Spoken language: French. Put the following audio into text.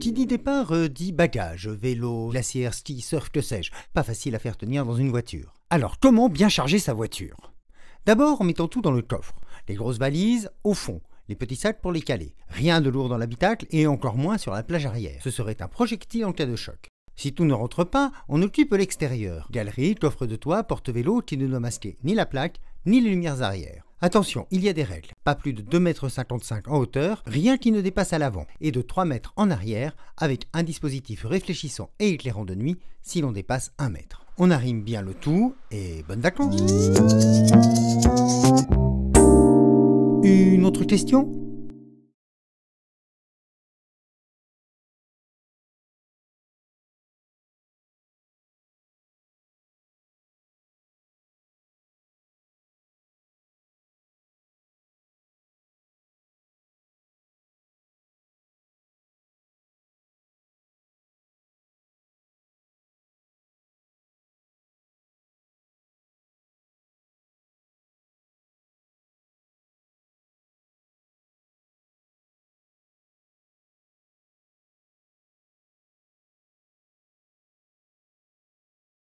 Qui dit départ euh, dit bagages, vélo, glacière, ski, surf, que sais-je. Pas facile à faire tenir dans une voiture. Alors, comment bien charger sa voiture D'abord en mettant tout dans le coffre. Les grosses valises au fond, les petits sacs pour les caler. Rien de lourd dans l'habitacle et encore moins sur la plage arrière. Ce serait un projectile en cas de choc. Si tout ne rentre pas, on occupe l'extérieur. Galerie, coffre de toit, porte-vélo qui ne doit masquer ni la plaque, ni les lumières arrière. Attention, il y a des règles. Pas plus de 2,55 m en hauteur, rien qui ne dépasse à l'avant, et de 3 m en arrière, avec un dispositif réfléchissant et éclairant de nuit si l'on dépasse 1 m. On arrime bien le tout, et bonne vacances Une autre question